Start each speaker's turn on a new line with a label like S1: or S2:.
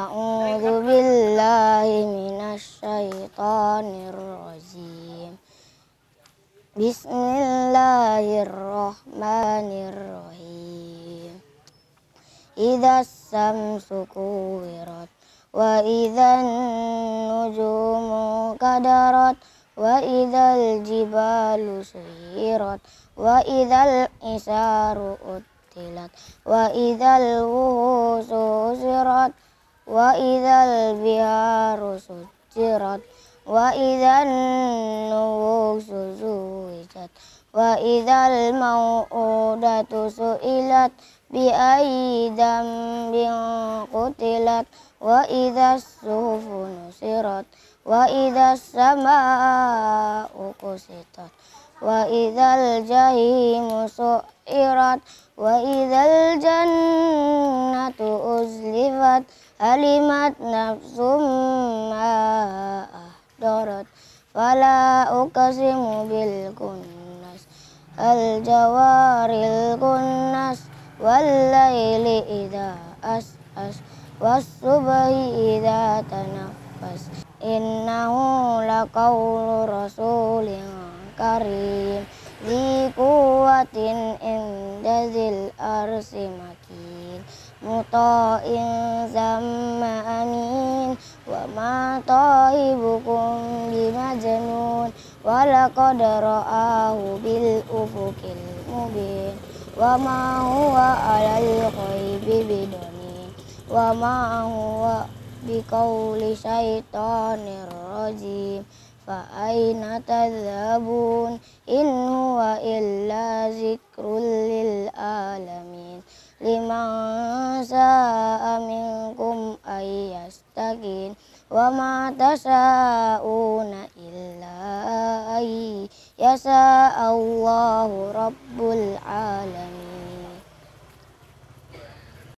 S1: أعوذ بالله من الشيطان الرجيم بسم الله الرحمن الرحيم إذا الشمس كورت وإذا النجوم كدرت وإذا الجبال سيرت وإذا الإسار أتلت وإذا الوحوش wa idzal biharu sujirat wa idzan nufusu zuwijat wa idzal mau'udatu su'ilat bi aidam bin qutilat wa idzas suhufu nusirat wa idzas samaa'u qusitat wa idzal jahimu su'irat wa idzal jannatu أحضرت علمت نفس ما أحضرت فلا أقسم بالكنس الجوار الكنس والليل إذا أسأس والصبح إذا تنفس إنه لقول رسول كريم ذي قوة إن ذي الأرض مكين مطاع ثم أمين وما طائبكم بمجنون ولقد رآه بالأفق المبين وما هو على الغيب بدنين وما هو بقول شيطان رجيم فأين تذهبون إن هو إلا ذكر للعالمين لمن شاء منكم أن يستقين وما تشاءون إلا أن يشاء الله رب العالمين